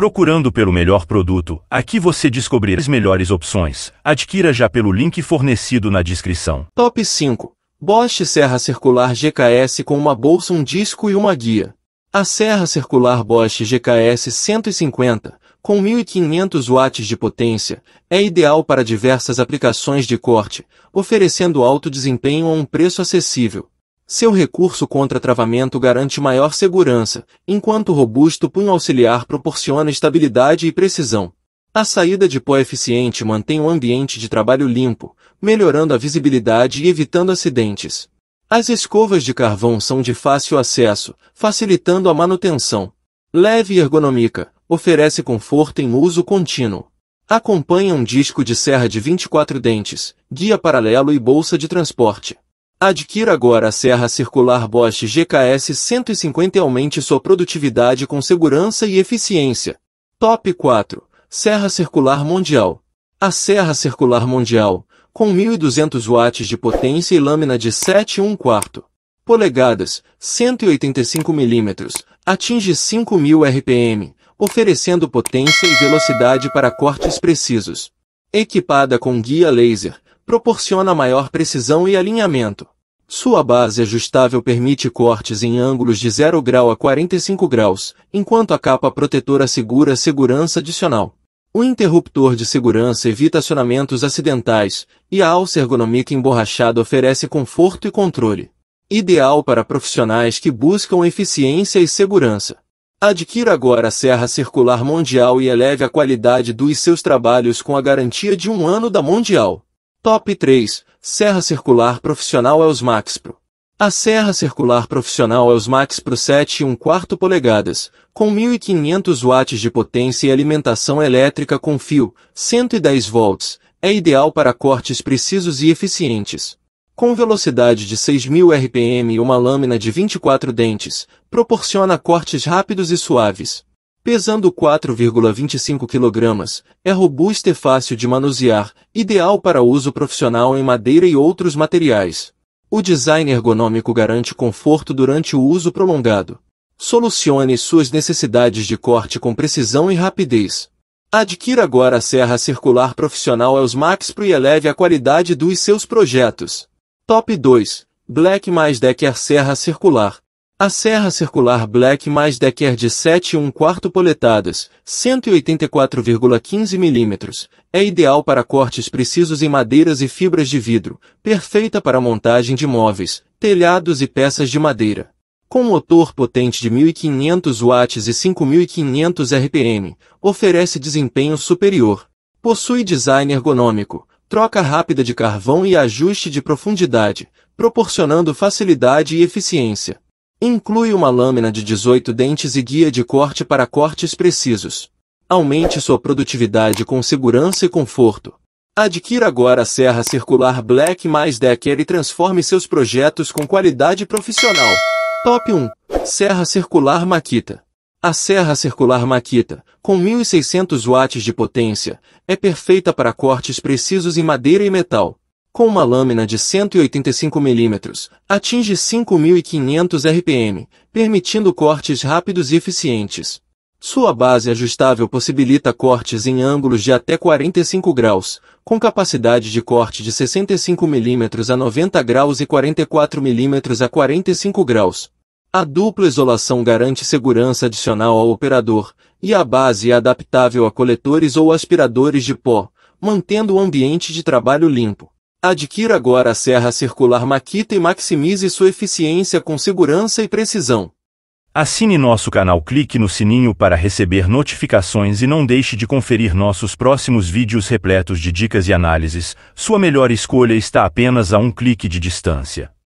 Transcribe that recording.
procurando pelo melhor produto, aqui você descobrirá as melhores opções. Adquira já pelo link fornecido na descrição. Top 5. Bosch Serra Circular GKS com uma bolsa, um disco e uma guia. A serra circular Bosch GKS 150, com 1500 watts de potência, é ideal para diversas aplicações de corte, oferecendo alto desempenho a um preço acessível. Seu recurso contra travamento garante maior segurança, enquanto o robusto punho auxiliar proporciona estabilidade e precisão. A saída de pó eficiente mantém o ambiente de trabalho limpo, melhorando a visibilidade e evitando acidentes. As escovas de carvão são de fácil acesso, facilitando a manutenção. Leve e ergonômica, oferece conforto em uso contínuo. Acompanha um disco de serra de 24 dentes, guia paralelo e bolsa de transporte. Adquira agora a serra circular Bosch GKS 150 e aumente sua produtividade com segurança e eficiência. Top 4. Serra Circular Mundial. A serra circular mundial, com 1.200 watts de potência e lâmina de 1 quarto polegadas, 185 mm, atinge 5.000 RPM, oferecendo potência e velocidade para cortes precisos. Equipada com guia laser, proporciona maior precisão e alinhamento. Sua base ajustável permite cortes em ângulos de 0 grau a 45 graus, enquanto a capa protetora assegura segurança adicional. O interruptor de segurança evita acionamentos acidentais, e a alça ergonômica emborrachada oferece conforto e controle. Ideal para profissionais que buscam eficiência e segurança. Adquira agora a Serra Circular Mundial e eleve a qualidade dos seus trabalhos com a garantia de um ano da Mundial. Top 3 Serra Circular Profissional Elsmax Pro. A serra circular profissional Elsmax Pro 7 1 4 polegadas, com 1500 watts de potência e alimentação elétrica com fio, 110 volts, é ideal para cortes precisos e eficientes. Com velocidade de 6.000 RPM e uma lâmina de 24 dentes, proporciona cortes rápidos e suaves. Pesando 4,25 kg, é robusta e fácil de manusear, ideal para uso profissional em madeira e outros materiais. O design ergonômico garante conforto durante o uso prolongado. Solucione suas necessidades de corte com precisão e rapidez. Adquira agora a serra circular profissional Elsmax Pro e eleve a qualidade dos seus projetos. Top 2. Black mais Decker Serra Circular. A serra circular Black mais Decker de 7 1 quarto poletadas, 184,15 mm, é ideal para cortes precisos em madeiras e fibras de vidro, perfeita para montagem de móveis, telhados e peças de madeira. Com motor potente de 1500 watts e 5500 RPM, oferece desempenho superior. Possui design ergonômico, troca rápida de carvão e ajuste de profundidade, proporcionando facilidade e eficiência. Inclui uma lâmina de 18 dentes e guia de corte para cortes precisos. Aumente sua produtividade com segurança e conforto. Adquira agora a Serra Circular Black mais Decker e transforme seus projetos com qualidade profissional. Top 1. Serra Circular Makita. A serra circular Makita, com 1600 watts de potência, é perfeita para cortes precisos em madeira e metal com uma lâmina de 185 mm, atinge 5.500 RPM, permitindo cortes rápidos e eficientes. Sua base ajustável possibilita cortes em ângulos de até 45 graus, com capacidade de corte de 65 mm a 90 graus e 44 mm a 45 graus. A dupla isolação garante segurança adicional ao operador, e a base é adaptável a coletores ou aspiradores de pó, mantendo o ambiente de trabalho limpo. Adquira agora a serra circular Makita e maximize sua eficiência com segurança e precisão. Assine nosso canal, clique no sininho para receber notificações e não deixe de conferir nossos próximos vídeos repletos de dicas e análises. Sua melhor escolha está apenas a um clique de distância.